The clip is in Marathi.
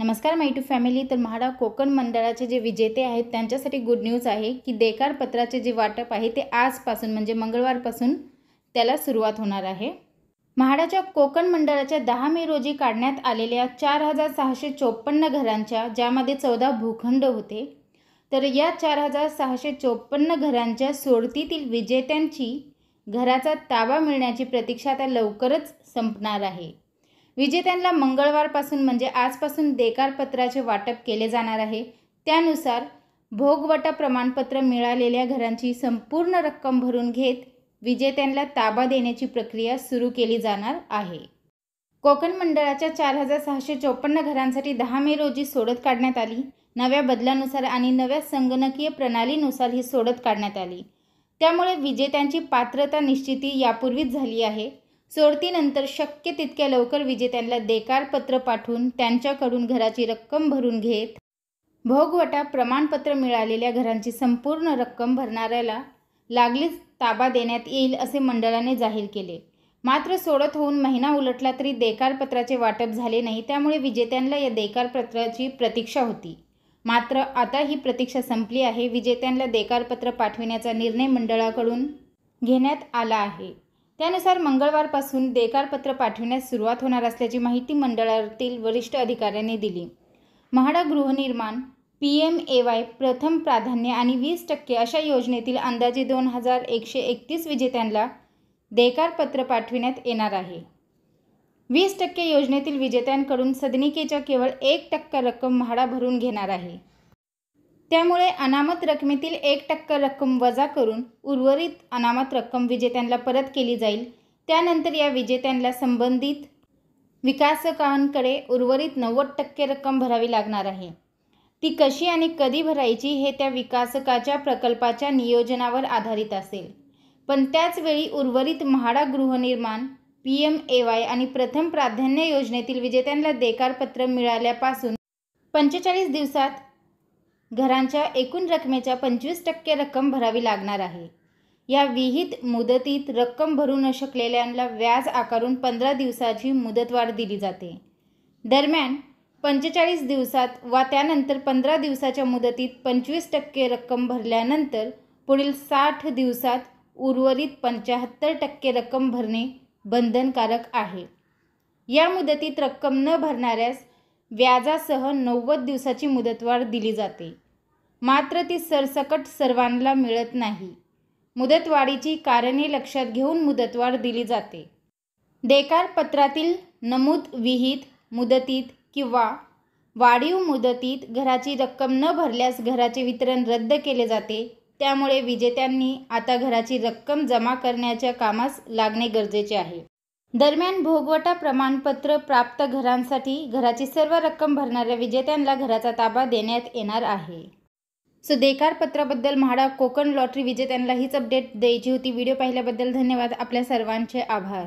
नमस्कार टू फॅमिली तर म्हाडा कोकण मंडळाचे जे विजेते आहेत त्यांच्यासाठी गुड न्यूज आहे की देकार पत्राचे जे वाटप आहे ते आजपासून म्हणजे मंगळवारपासून त्याला सुरुवात होणार आहे म्हाडाच्या कोकण मंडळाच्या दहा मे रोजी काढण्यात आलेल्या चार हजार सहाशे चोपन्न घरांच्या ज्यामध्ये चौदा भूखंड होते तर या चार हजार सहाशे चोपन्न घरांच्या सोडतीतील विजेत्यांची घराचा ताबा मिळण्याची प्रतीक्षा आता लवकरच संपणार आहे विजेत्यांना मंगळवारपासून म्हणजे आजपासून देकारपत्राचे वाटप केले जाणार आहे त्यानुसार भोगवटा प्रमाणपत्र मिळालेल्या घरांची संपूर्ण रक्कम भरून घेत विजेत्यांना ताबा देण्याची प्रक्रिया सुरू केली जाणार आहे कोकण मंडळाच्या चार हजार सहाशे चोपन्न घरांसाठी दहा मे रोजी सोडत काढण्यात आली नव्या बदलानुसार आणि नव्या संगणकीय प्रणालीनुसार ही सोडत काढण्यात आली त्यामुळे विजेत्यांची पात्रता निश्चिती यापूर्वीच झाली आहे सोडतीनंतर शक्य तितक्या लवकर विजेत्यांना देकारपत्र पाठवून त्यांच्याकडून घराची रक्कम भरून घेत भोगवटा प्रमाणपत्र मिळालेल्या घरांची संपूर्ण रक्कम भरणाऱ्याला लागलीच ताबा देण्यात येईल असे मंडळाने जाहीर केले मात्र सोडत होऊन महिना उलटला तरी देकारपत्राचे वाटप झाले नाही त्यामुळे विजेत्यांना या देकारपत्राची प्रतीक्षा होती मात्र आता ही प्रतीक्षा संपली आहे विजेत्यांना देकारपत्र पाठविण्याचा निर्णय मंडळाकडून घेण्यात आला आहे त्यानुसार मंगळवारपासून देकारपत्र पाठविण्यास सुरुवात होणार असल्याची माहिती मंडळातील वरिष्ठ अधिकाऱ्यांनी दिली म्हाडा गृहनिर्माण पी एम ए वाय प्रथम प्राधान्य आणि वीस टक्के अशा योजनेतील अंदाजे दोन हजार एकशे एकतीस विजेत्यांना देकारपत्र पाठविण्यात येणार आहे वीस टक्के योजनेतील विजेत्यांकडून सदनिकेच्या केवळ एक टक्का रक्कम म्हाडा भरून घेणार आहे त्यामुळे अनामत रकमेतील एक टक्का रक्कम वजा करून उर्वरित अनामत रक्कम विजेत्यांना परत केली जाईल त्यानंतर या विजेत्यांना संबंधित विकासकांकडे उर्वरित नव्वद टक्के रक्कम भरावी लागणार आहे ती कशी आणि कधी भरायची हे त्या विकासकाच्या प्रकल्पाच्या नियोजनावर आधारित असेल पण त्याचवेळी उर्वरित म्हाडा गृहनिर्माण पी एम ए वाय आणि प्रथम प्राधान्य योजनेतील विजेत्यांना देकारपत्र मिळाल्यापासून पंचेचाळीस दिवसात घरांच्या एकूण रकमेच्या पंचवीस टक्के रक्कम भरावी लागणार आहे या विहित मुदतीत रक्कम भरू न शकलेल्यांना व्याज आकारून पंधरा दिवसाची मुदतवाढ दिली जाते दरम्यान पंचेचाळीस दिवसात वा त्यानंतर पंधरा दिवसाच्या मुदतीत पंचवीस टक्के रक्कम भरल्यानंतर पुढील साठ दिवसात उर्वरित पंच्याहत्तर टक्के रक्कम भरणे बंधनकारक आहे या मुदतीत रक्कम न भरणाऱ्यास व्याजासह नव्वद दिवसाची मुदतवाढ दिली जाते मात्र ती सरसकट सर्वांना मिळत नाही मुदतवाढीची कारणे लक्षात घेऊन मुदतवाढ दिली जाते देकारपत्रातील नमूद विहित मुदतीत किंवा वाढीव मुदतीत घराची रक्कम न भरल्यास घराचे वितरण रद्द केले जाते त्यामुळे विजेत्यांनी आता घराची रक्कम जमा करण्याच्या कामास लागणे गरजेचे आहे दरम्यान भोगवटा प्रमाणपत्र प्राप्त घरांसाठी घराची सर्व रक्कम भरणाऱ्या विजेत्यांना घराचा ताबा देण्यात येणार आहे सो पत्राबद्दल म्हाडा कोकण लॉटरी विजेत्यांना हीच अपडेट द्यायची होती व्हिडिओ पाहिल्याबद्दल धन्यवाद आपल्या सर्वांचे आभार